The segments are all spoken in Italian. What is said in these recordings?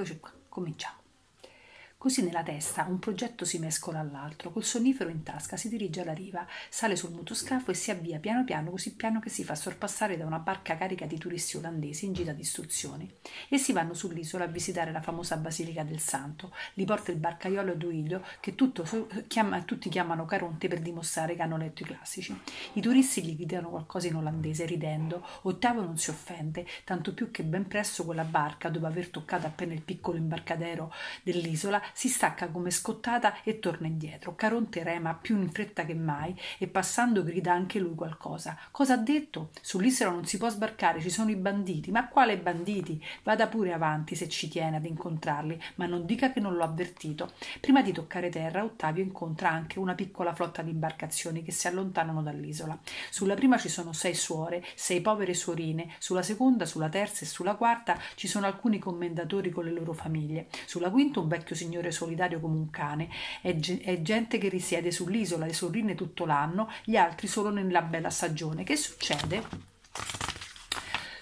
Eccoci qua, cominciamo. Così nella testa un progetto si mescola all'altro, col sonnifero in tasca si dirige alla riva, sale sul motoscafo e si avvia piano piano così piano che si fa sorpassare da una barca carica di turisti olandesi in gita di istruzioni. Essi vanno sull'isola a visitare la famosa Basilica del Santo, li porta il barcaiolo Duilio che tutto, chiama, tutti chiamano Caronte per dimostrare che hanno letto i classici. I turisti gli gridano qualcosa in olandese ridendo, Ottavo non si offende, tanto più che ben presto quella barca, dopo aver toccato appena il piccolo imbarcadero dell'isola, si stacca come scottata e torna indietro. Caronte rema più in fretta che mai e passando grida anche lui qualcosa. Cosa ha detto? Sull'isola non si può sbarcare, ci sono i banditi. Ma quale banditi? Vada pure avanti se ci tiene ad incontrarli, ma non dica che non l'ho avvertito. Prima di toccare terra, Ottavio incontra anche una piccola flotta di imbarcazioni che si allontanano dall'isola. Sulla prima ci sono sei suore, sei povere suorine, sulla seconda, sulla terza e sulla quarta ci sono alcuni commendatori con le loro famiglie. Sulla quinta un vecchio signore signore solitario come un cane, è, ge- è gente che risiede sull'isola e sorride tutto l'anno, gli altri solo nella bella stagione. Che succede?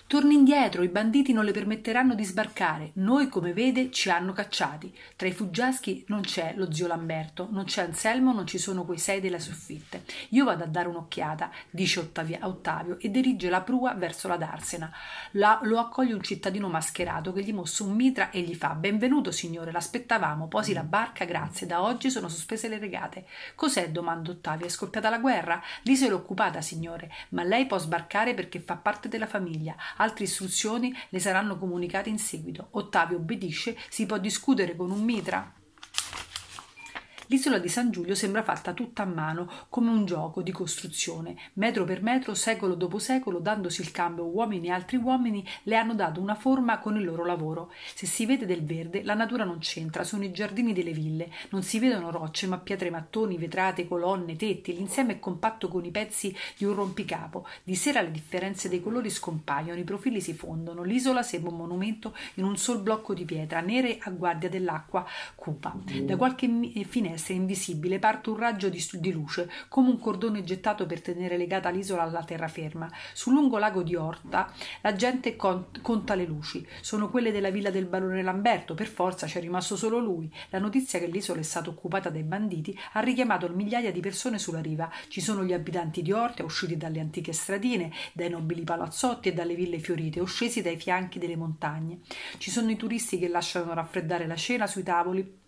Torni indietro, i banditi non le permetteranno di sbarcare. Noi, come vede, ci hanno cacciati. Tra i fuggiaschi non c'è lo zio Lamberto, non c'è Anselmo, non ci sono quei sei della soffitte. Io vado a dare un'occhiata, dice Ottavia, Ottavio e dirige la prua verso la darsena. La, lo accoglie un cittadino mascherato che gli mossa un mitra e gli fa: Benvenuto, signore, l'aspettavamo. Posi la barca, grazie. Da oggi sono sospese le regate. Cos'è? domanda Ottavia. È scoppiata la guerra? L'isola è occupata, signore, ma lei può sbarcare perché fa parte della famiglia. Altre istruzioni le saranno comunicate in seguito. Ottavio obbedisce, si può discutere con un mitra? L'isola di San Giulio sembra fatta tutta a mano, come un gioco di costruzione. Metro per metro, secolo dopo secolo, dandosi il cambio uomini e altri uomini, le hanno dato una forma con il loro lavoro. Se si vede del verde, la natura non c'entra, sono i giardini delle ville. Non si vedono rocce, ma pietre, mattoni, vetrate, colonne, tetti. L'insieme è compatto con i pezzi di un rompicapo. Di sera le differenze dei colori scompaiono, i profili si fondono. L'isola sembra un monumento in un sol blocco di pietra, nere a guardia dell'acqua cupa. Da qualche eh, finestra finestre invisibile parte un raggio di, di luce, come un cordone gettato per tenere legata l'isola alla terraferma. Sul lungo lago di Orta la gente con, conta le luci. Sono quelle della villa del barone Lamberto, per forza c'è rimasto solo lui. La notizia che l'isola è stata occupata dai banditi ha richiamato migliaia di persone sulla riva. Ci sono gli abitanti di Orta usciti dalle antiche stradine, dai nobili palazzotti e dalle ville fiorite, o scesi dai fianchi delle montagne. Ci sono i turisti che lasciano raffreddare la cena sui tavoli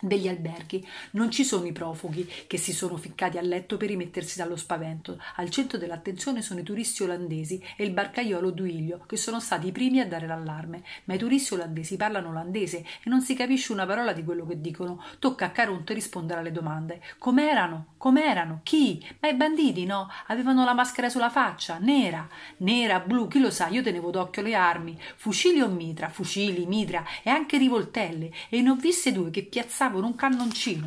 degli alberghi. Non ci sono i profughi che si sono ficcati a letto per rimettersi dallo spavento. Al centro dell'attenzione sono i turisti olandesi e il barcaiolo Duilio, che sono stati i primi a dare l'allarme. Ma i turisti olandesi parlano olandese e non si capisce una parola di quello che dicono. Tocca a Caronte rispondere alle domande. Com'erano? Com'erano? Chi? Ma i banditi, no? Avevano la maschera sulla faccia, nera. Nera, blu, chi lo sa, io tenevo d'occhio le armi. Fucili o mitra? Fucili, mitra e anche rivoltelle. E ne ho viste due che piazzavano apprezzavano un cannoncino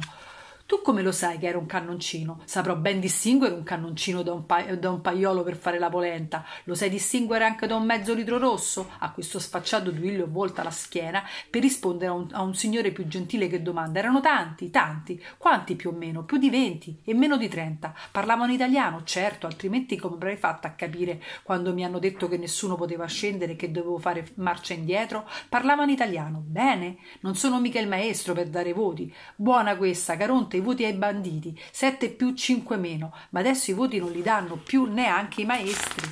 tu come lo sai che era un cannoncino? Saprò ben distinguere un cannoncino da un, pa- da un paiolo per fare la polenta. Lo sai distinguere anche da un mezzo litro rosso? A questo sfacciato Duilio volta la schiena per rispondere a un, a un signore più gentile che domanda. Erano tanti, tanti. Quanti più o meno? Più di venti e meno di trenta. Parlavano italiano, certo, altrimenti come avrei fatto a capire quando mi hanno detto che nessuno poteva scendere e che dovevo fare marcia indietro? Parlavano italiano. Bene, non sono mica il maestro per dare voti. Buona questa, Caronte i voti ai banditi, 7 più 5 meno, ma adesso i voti non li danno più neanche i maestri.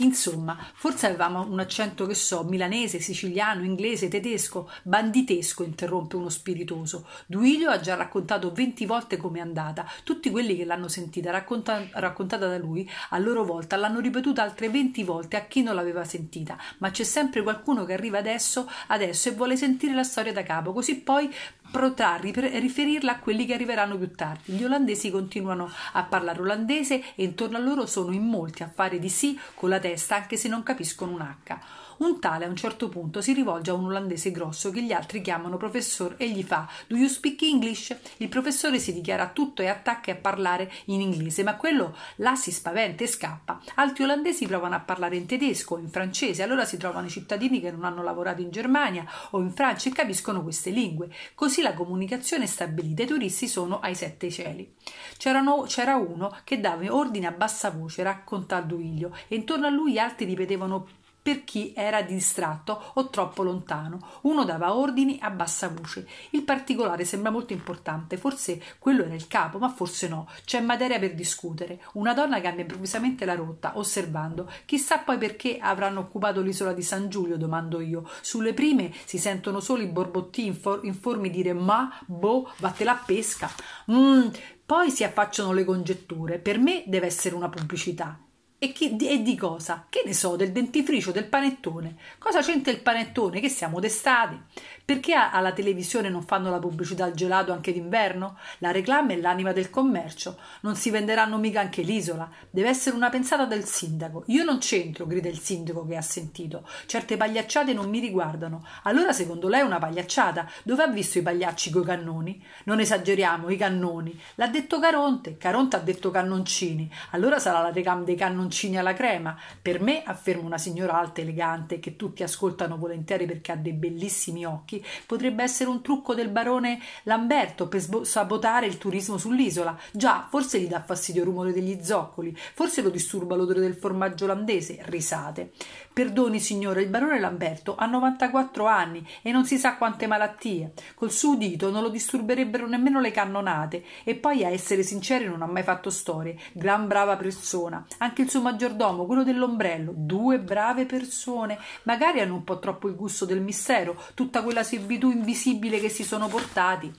Insomma, forse avevamo un accento che so, milanese, siciliano, inglese, tedesco, banditesco, interrompe uno spiritoso. Duilio ha già raccontato 20 volte com'è andata. Tutti quelli che l'hanno sentita racconta, raccontata da lui, a loro volta l'hanno ripetuta altre 20 volte a chi non l'aveva sentita. Ma c'è sempre qualcuno che arriva adesso, adesso e vuole sentire la storia da capo, così poi protrarre per riferirla a quelli che arriveranno più tardi. Gli olandesi continuano a parlare olandese e intorno a loro sono in molti a fare di sì con la testa anche se non capiscono un H. Un tale a un certo punto si rivolge a un olandese grosso che gli altri chiamano professor e gli fa Do you speak English? Il professore si dichiara tutto e attacca a parlare in inglese, ma quello là si spaventa e scappa. Altri olandesi provano a parlare in tedesco o in francese, allora si trovano i cittadini che non hanno lavorato in Germania o in Francia e capiscono queste lingue. Così la comunicazione è stabilita e i turisti sono ai sette cieli. C'erano, c'era uno che dava ordine a bassa voce, racconta Duilio, e intorno a lui altri ripetevano per chi era distratto o troppo lontano. Uno dava ordini a bassa voce. Il particolare sembra molto importante, forse quello era il capo, ma forse no. C'è materia per discutere. Una donna cambia improvvisamente la rotta, osservando. Chissà poi perché avranno occupato l'isola di San Giulio, domando io. Sulle prime si sentono solo i in infor- di dire ma, boh, batte la pesca. Mm. Poi si affacciano le congetture. Per me deve essere una pubblicità. E, chi, e, di cosa? Che ne so, del dentifricio, del panettone. Cosa c'entra il panettone? Che siamo d'estate. Perché alla televisione non fanno la pubblicità al gelato anche d'inverno? La reclama è l'anima del commercio. Non si venderanno mica anche l'isola. Deve essere una pensata del sindaco. Io non c'entro, grida il sindaco che ha sentito. Certe pagliacciate non mi riguardano. Allora secondo lei è una pagliacciata? Dove ha visto i pagliacci coi cannoni? Non esageriamo, i cannoni. L'ha detto Caronte. Caronte ha detto cannoncini. Allora sarà la reclama dei cannoncini palloncini alla crema. Per me, afferma una signora alta e elegante che tutti ascoltano volentieri perché ha dei bellissimi occhi, potrebbe essere un trucco del barone Lamberto per sabotare il turismo sull'isola. Già, forse gli dà fastidio il rumore degli zoccoli, forse lo disturba l'odore del formaggio olandese. Risate. Perdoni, signora, il barone Lamberto ha 94 anni e non si sa quante malattie. Col suo udito non lo disturberebbero nemmeno le cannonate. E poi, a essere sinceri, non ha mai fatto storie. Gran brava persona. Anche il suo suo maggiordomo, quello dell'ombrello, due brave persone. Magari hanno un po' troppo il gusto del mistero, tutta quella servitù invisibile che si sono portati.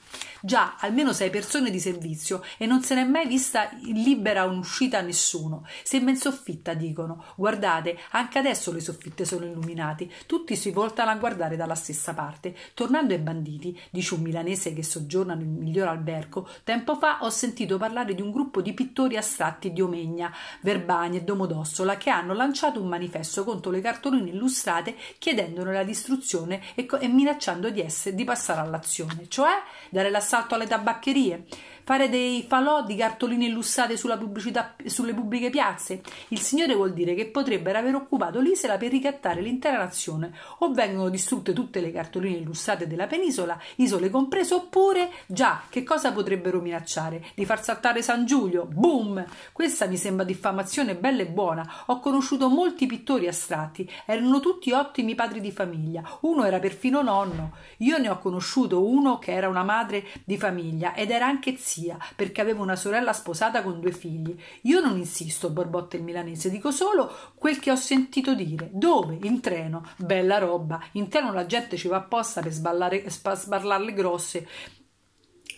Già, almeno sei persone di servizio e non se n'è mai vista libera un'uscita a nessuno. Sembra in soffitta, dicono. Guardate, anche adesso le soffitte sono illuminate. Tutti si voltano a guardare dalla stessa parte. Tornando ai banditi, dice un milanese che soggiorna nel miglior albergo, tempo fa ho sentito parlare di un gruppo di pittori astratti di Omegna, Verbani e Domodossola che hanno lanciato un manifesto contro le cartoline illustrate chiedendone la distruzione e, co- e minacciando di, essere, di passare all'azione, cioè dare la stessa l'assalto alle tabaccherie, fare dei falò di cartoline illustrate sulle pubbliche piazze. Il signore vuol dire che potrebbero aver occupato l'isola per ricattare l'intera nazione, o vengono distrutte tutte le cartoline illustrate della penisola, isole comprese, oppure già che cosa potrebbero minacciare? Di far saltare San Giulio? Boom! Questa mi sembra diffamazione bella e buona. Ho conosciuto molti pittori astratti, erano tutti ottimi padri di famiglia, uno era perfino nonno. Io ne ho conosciuto uno che era una madre di famiglia ed era anche zia perché aveva una sorella sposata con due figli. Io non insisto, borbotta il milanese, dico solo quel che ho sentito dire. Dove? In treno. Bella roba. In treno la gente ci va apposta per sballare, sbarlarle grosse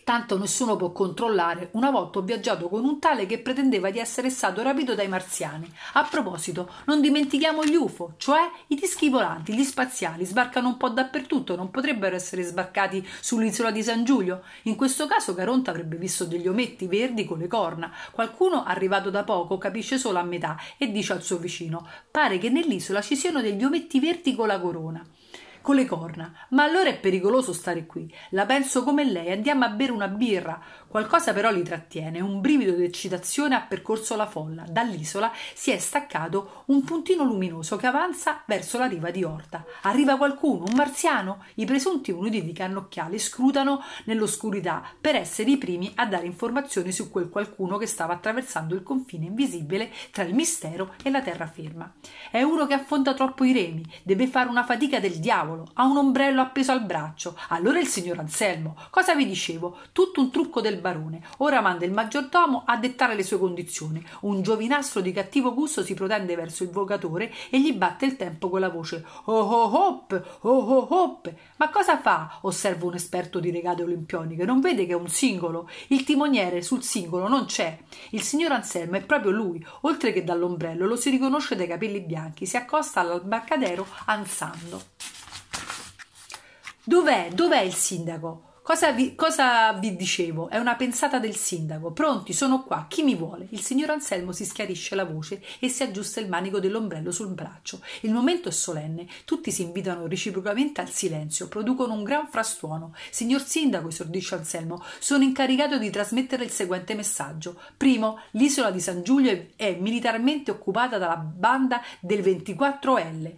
Tanto nessuno può controllare. Una volta ho viaggiato con un tale che pretendeva di essere stato rapito dai marziani. A proposito, non dimentichiamo gli UFO, cioè i dischi volanti, gli spaziali, sbarcano un po' dappertutto, non potrebbero essere sbarcati sull'isola di San Giulio. In questo caso Caronte avrebbe visto degli ometti verdi con le corna. Qualcuno arrivato da poco capisce solo a metà e dice al suo vicino: "Pare che nell'isola ci siano degli ometti verdi con la corona" con le corna. Ma allora è pericoloso stare qui. La penso come lei. Andiamo a bere una birra. Qualcosa però li trattiene, un brivido d'eccitazione ha percorso la folla. Dall'isola si è staccato un puntino luminoso che avanza verso la riva di Orta. Arriva qualcuno, un marziano? I presunti uniti di cannocchiale scrutano nell'oscurità per essere i primi a dare informazioni su quel qualcuno che stava attraversando il confine invisibile tra il mistero e la terraferma. È uno che affonda troppo i remi, deve fare una fatica del diavolo, ha un ombrello appeso al braccio. Allora il signor Anselmo, cosa vi dicevo? Tutto un trucco del barone. Ora manda il maggiordomo a dettare le sue condizioni. Un giovinastro di cattivo gusto si protende verso il vocatore e gli batte il tempo con la voce Oh oh hop, oh oh hop. Ma cosa fa? osserva un esperto di regate olimpioniche. Non vede che è un singolo. Il timoniere sul singolo non c'è. Il signor Anselmo è proprio lui. Oltre che dall'ombrello lo si riconosce dai capelli bianchi. Si accosta all'albarcadero ansando. Dov'è? Dov'è il sindaco? Cosa vi, cosa vi dicevo? È una pensata del sindaco. Pronti, sono qua. Chi mi vuole? Il signor Anselmo si schiarisce la voce e si aggiusta il manico dell'ombrello sul braccio. Il momento è solenne. Tutti si invitano reciprocamente al silenzio. Producono un gran frastuono. Signor sindaco, esordisce Anselmo, sono incaricato di trasmettere il seguente messaggio. Primo, l'isola di San Giulio è militarmente occupata dalla banda del 24L.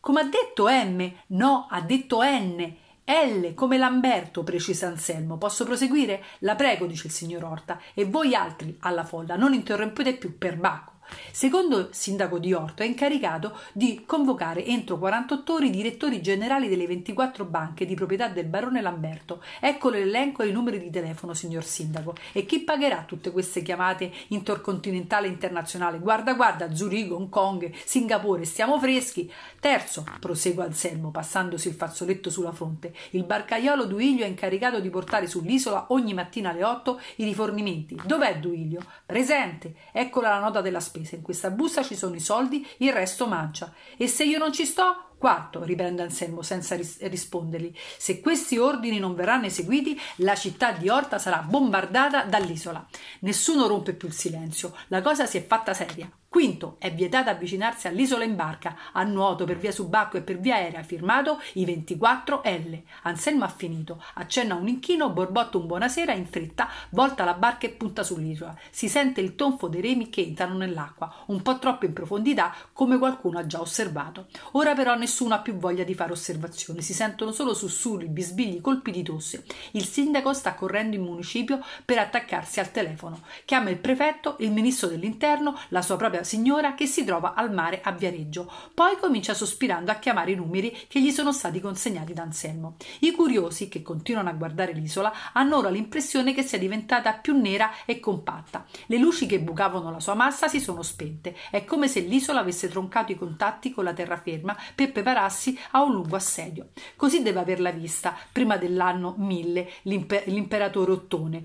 Come ha detto M? No, ha detto N. L come Lamberto, precisa Anselmo. Posso proseguire? La prego, dice il signor Orta. E voi altri, alla folla, non interrompete più, perbacco. Secondo il sindaco di Orto è incaricato di convocare entro 48 ore i direttori generali delle 24 banche di proprietà del barone Lamberto. Ecco l'elenco e i numeri di telefono, signor sindaco. E chi pagherà tutte queste chiamate intercontinentale e internazionale? Guarda, guarda, Zurigo, Hong Kong, Singapore, stiamo freschi. Terzo, prosegue Anselmo, passandosi il fazzoletto sulla fronte. Il barcaiolo Duilio è incaricato di portare sull'isola ogni mattina alle 8 i rifornimenti. Dov'è Duilio? Presente. Eccola la nota della spesa sorrise. In questa busta ci sono i soldi, il resto mangia. E se io non ci sto? Quarto, riprende Anselmo senza ris- rispondergli. Se questi ordini non verranno eseguiti, la città di Orta sarà bombardata dall'isola. Nessuno rompe più il silenzio. La cosa si è fatta seria. Quinto, è vietato avvicinarsi all'isola in barca, a nuoto, per via subacquea e per via aerea, firmato i 24L. Anselmo ha finito, accenna un inchino, borbotta un buonasera in fretta, volta la barca e punta sull'isola. Si sente il tonfo dei remi che entrano nell'acqua, un po' troppo in profondità, come qualcuno ha già osservato. Ora però nessuno ha più voglia di fare osservazioni, si sentono solo sussurri, bisbigli, colpi di tosse. Il sindaco sta correndo in municipio per attaccarsi al telefono. Chiama il prefetto, il ministro dell'interno, la sua propria signora che si trova al mare a Viareggio. Poi comincia sospirando a chiamare i numeri che gli sono stati consegnati da Anselmo. I curiosi, che continuano a guardare l'isola, hanno ora l'impressione che sia diventata più nera e compatta. Le luci che bucavano la sua massa si sono spente. È come se l'isola avesse troncato i contatti con la terraferma per prepararsi a un lungo assedio. Così deve averla vista prima dell'anno 1000 l'imperatore Ottone,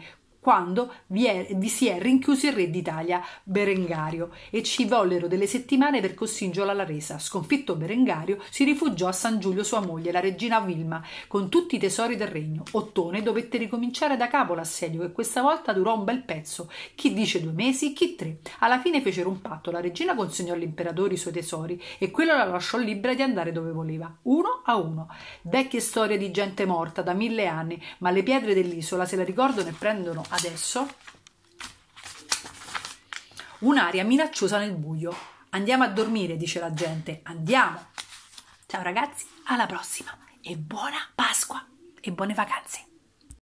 quando vi, è, vi si è rinchiuso il re d'Italia, Berengario, e ci vollero delle settimane per costringerlo alla resa. Sconfitto Berengario, si rifugiò a San Giulio sua moglie, la regina Vilma, con tutti i tesori del regno. Ottone dovette ricominciare da capo l'assedio, che questa volta durò un bel pezzo, chi dice due mesi, chi tre. Alla fine fecero un patto, la regina consegnò all'imperatore i suoi tesori e quello la lasciò libera di andare dove voleva, uno a uno. Vecchie storie di gente morta da mille anni, ma le pietre dell'isola se la ricordano e prendono a adesso un'aria minacciosa nel buio. Andiamo a dormire, dice la gente. Andiamo. Ciao ragazzi, alla prossima e buona Pasqua e buone vacanze.